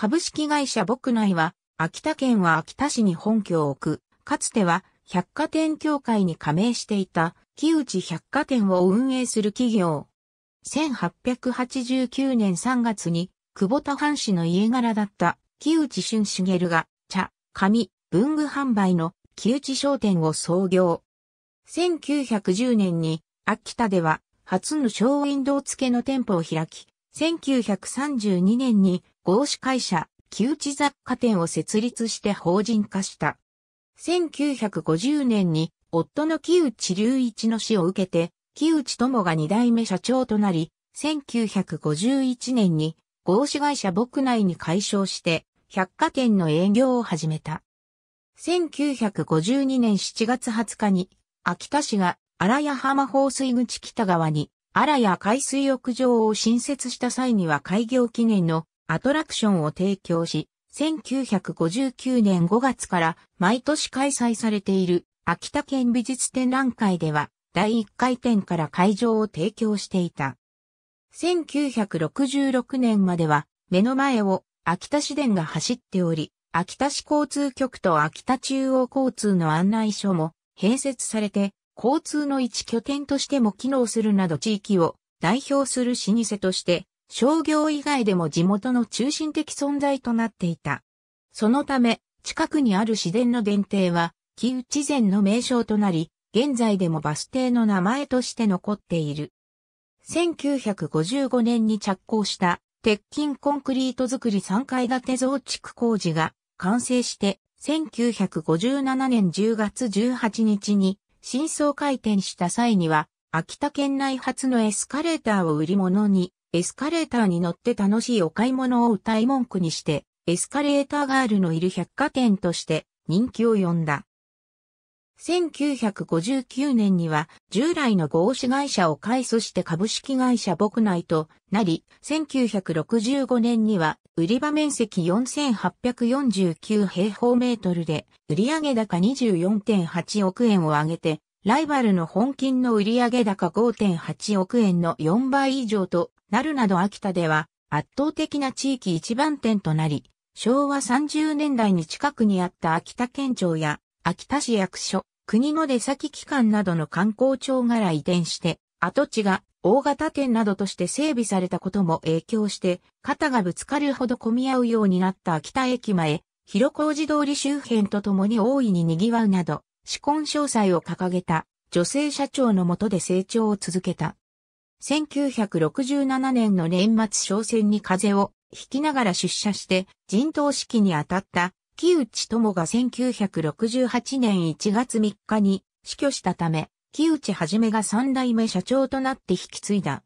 株式会社牧内は、秋田県は秋田市に本拠を置く、かつては百貨店協会に加盟していた、木内百貨店を運営する企業。1889年3月に、久保田藩士の家柄だった木内俊茂が、茶、紙、文具販売の木内商店を創業。1910年に、秋田では、初のショーウィンドウ付けの店舗を開き、1932年に合資会社、旧内雑貨店を設立して法人化した。1950年に夫の木内隆一の死を受けて、木内友が二代目社長となり、1951年に合資会社牧内に解消して、百貨店の営業を始めた。1952年7月20日に、秋田市が荒谷浜放水口北側に荒谷海水浴場を新設した際には開業記念のアトラクションを提供し、1959年5月から毎年開催されている秋田県美術展覧会では第1回展から会場を提供していた。1966年までは目の前を秋田市電が走っており、秋田市交通局と秋田中央交通の案内所も併設されて、交通の一拠点としても機能するなど地域を代表する老舗として商業以外でも地元の中心的存在となっていた。そのため、近くにある自然の限定は、木内前の名称となり、現在でもバス停の名前として残っている。1955年に着工した鉄筋コンクリート造り3階建て増築工事が完成して、1957年10月18日に新装開店した際には、秋田県内初のエスカレーターを売り物にエスカレーターに乗って楽しいお買い物を歌い文句にして、エスカレーターガールのいる百貨店として人気を呼んだ。1959年には従来の合資会社を改組して株式会社牧内となり、1965年には売り場面積4849平方メートルで売上高24.8億円を上げて、ライバルの本金の売上高5.8億円の4倍以上となるなど秋田では圧倒的な地域一番点となり、昭和30年代に近くにあった秋田県庁や秋田市役所、国の出先機関などの観光庁から移転して、跡地が大型店などとして整備されたことも影響して、肩がぶつかるほど混み合うようになった秋田駅前、広小路通り周辺とともに大いに賑わうなど、試婚詳細を掲げた女性社長のもとで成長を続けた。1967年の年末商戦に風を引きながら出社して陣頭指揮に当たった木内友が1968年1月3日に死去したため、木内はじめが三代目社長となって引き継いだ。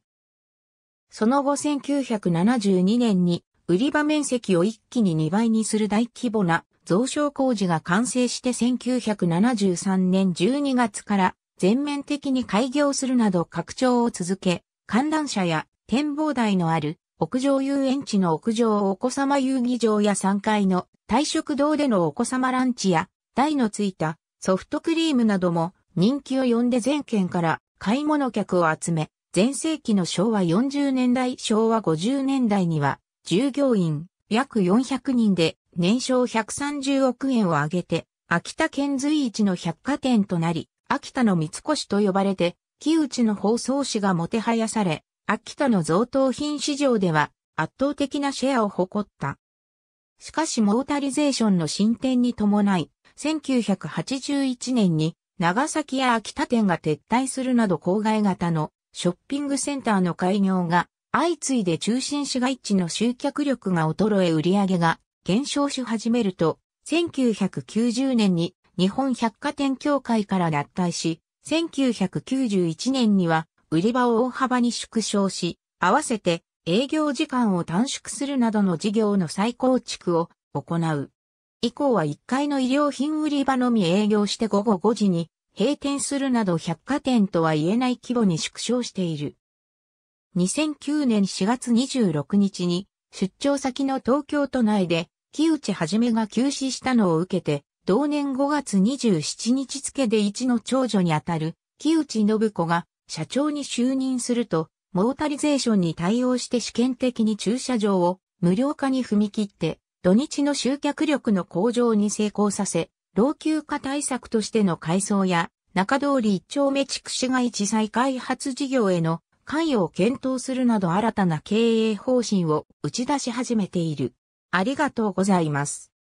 その後1972年に売り場面積を一気に2倍にする大規模な増床工事が完成して1973年12月から全面的に開業するなど拡張を続け、観覧車や展望台のある屋上遊園地の屋上をお子様遊戯場や3階の退職堂でのお子様ランチや台のついたソフトクリームなども人気を呼んで全県から買い物客を集め、前世紀の昭和40年代昭和50年代には従業員約400人で年商130億円を上げて秋田県随一の百貨店となり、秋田の三越と呼ばれて、木内の包装紙がもてはやされ、秋田の贈答品市場では圧倒的なシェアを誇った。しかしモータリゼーションの進展に伴い、1981年に長崎や秋田店が撤退するなど郊外型のショッピングセンターの開業が相次いで中心市街地の集客力が衰え売り上げが減少し始めると、1990年に日本百貨店協会から脱退し、1991年には売り場を大幅に縮小し、合わせて営業時間を短縮するなどの事業の再構築を行う。以降は1階の衣料品売り場のみ営業して午後5時に閉店するなど百貨店とは言えない規模に縮小している。2009年4月26日に出張先の東京都内で木内はじめが休止したのを受けて同年5月27日付で一の長女にあたる木内信子が社長に就任すると、モータリゼーションに対応して試験的に駐車場を無料化に踏み切って、土日の集客力の向上に成功させ、老朽化対策としての改装や、中通り一丁目地区市街地再開発事業への関与を検討するなど新たな経営方針を打ち出し始めている。ありがとうございます。